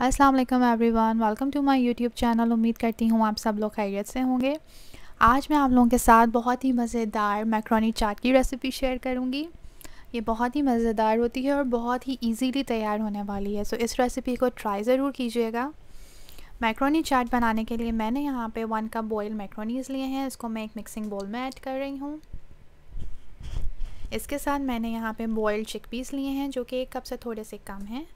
Aslam everyone welcome to my YouTube channel उम्मीद करती हूँ आप सब लोग खैरियत से होंगे आज मैं आप लोगों के साथ बहुत ही मज़ेदार मैक्रोनी चाट की रेसिपी शेयर करूँगी ये बहुत ही मज़ेदार होती है और बहुत ही ईजीली तैयार होने वाली है सो इस रेसिपी को ट्राई ज़रूर कीजिएगा मैक्रोनी चाट बनाने के लिए मैंने यहाँ पे वन कप बॉयल मैक्रोनीज लिए हैं इसको मैं एक मिक्सिंग बोल में ऐड कर रही हूँ इसके साथ मैंने यहाँ पे चिक पीस लिए हैं जो कि एक कप से थोड़े से कम हैं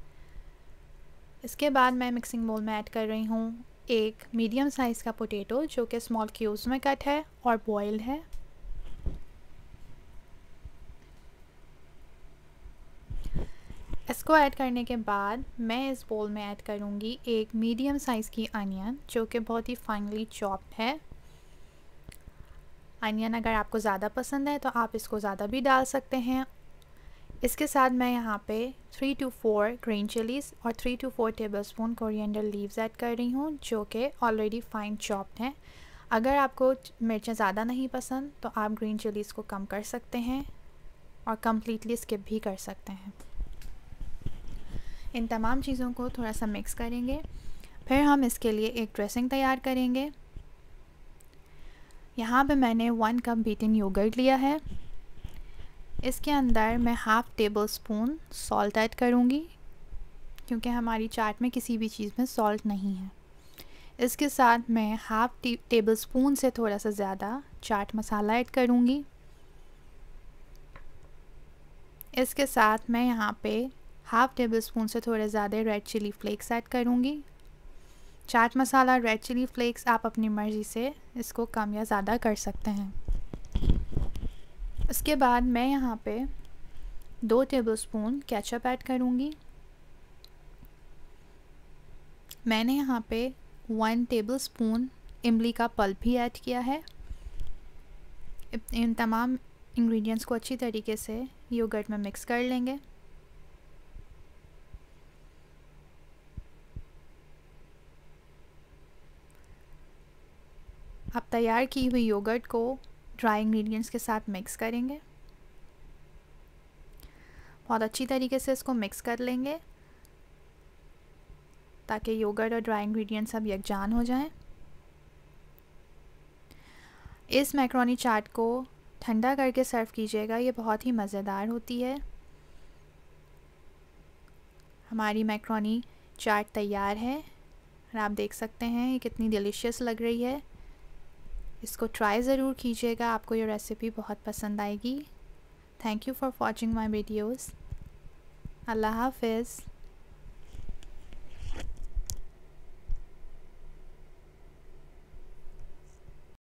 इसके बाद मैं मिक्सिंग बोल में ऐड कर रही हूँ एक मीडियम साइज़ का पोटैटो जो कि स्मॉल क्यूब्स में कट है और बॉयल है इसको ऐड करने के बाद मैं इस बोल में ऐड करूँगी एक मीडियम साइज़ की अनियन जो कि बहुत ही फाइनली चॉप्ड है अनियन अगर आपको ज़्यादा पसंद है तो आप इसको ज़्यादा भी डाल सकते हैं इसके साथ मैं यहाँ पे three two four green chillies और three two four tablespoon coriander leaves add कर रही हूँ जो कि ऑलरेडी फाइन चॉप्ड हैं अगर आपको मिर्चें ज़्यादा नहीं पसंद तो आप ग्रीन चिलीज़ को कम कर सकते हैं और कम्प्लीटली स्किप भी कर सकते हैं इन तमाम चीज़ों को थोड़ा सा मिक्स करेंगे फिर हम इसके लिए एक ड्रेसिंग तैयार करेंगे यहाँ पे मैंने वन कप बीटिन योगर्ट लिया है इसके अंदर मैं half tablespoon salt add करूँगी क्योंकि हमारी चाट में किसी भी चीज़ में सॉल्ट नहीं है इसके साथ मैं हाफ़ टेबल स्पून से थोड़ा सा ज़्यादा चाट मसाला ऐड करूँगी इसके साथ मैं यहाँ पे हाफ़ टेबल स्पून से थोड़े ज़्यादा रेड चिली फ्लेक्स ऐड करूँगी chaat masala red chilli flakes आप अपनी मर्ज़ी से इसको कम या ज़्यादा कर सकते हैं उसके बाद मैं यहाँ पे दो टेबलस्पून केचप ऐड करूँगी मैंने यहाँ पे वन टेबलस्पून इमली का पल्प भी ऐड किया है इन तमाम इंग्रेडिएंट्स को अच्छी तरीके से योगर्ट में मिक्स कर लेंगे आप तैयार की हुई योगर्ट को ड्राई इंग्रेडिएंट्स के साथ मिक्स करेंगे बहुत अच्छी तरीके से इसको मिक्स कर लेंगे ताकि योगर्ट और ड्राई इंग्रेडिएंट्स अब यकजान हो जाएं। इस मैक्रोनी चाट को ठंडा करके सर्व कीजिएगा ये बहुत ही मज़ेदार होती है हमारी मैक्रोनी चाट तैयार है और आप देख सकते हैं ये कितनी डिलीशियस लग रही है इसको ट्राई ज़रूर कीजिएगा आपको ये रेसिपी बहुत पसंद आएगी thank you for watching my videos अल्लाह हाफिज़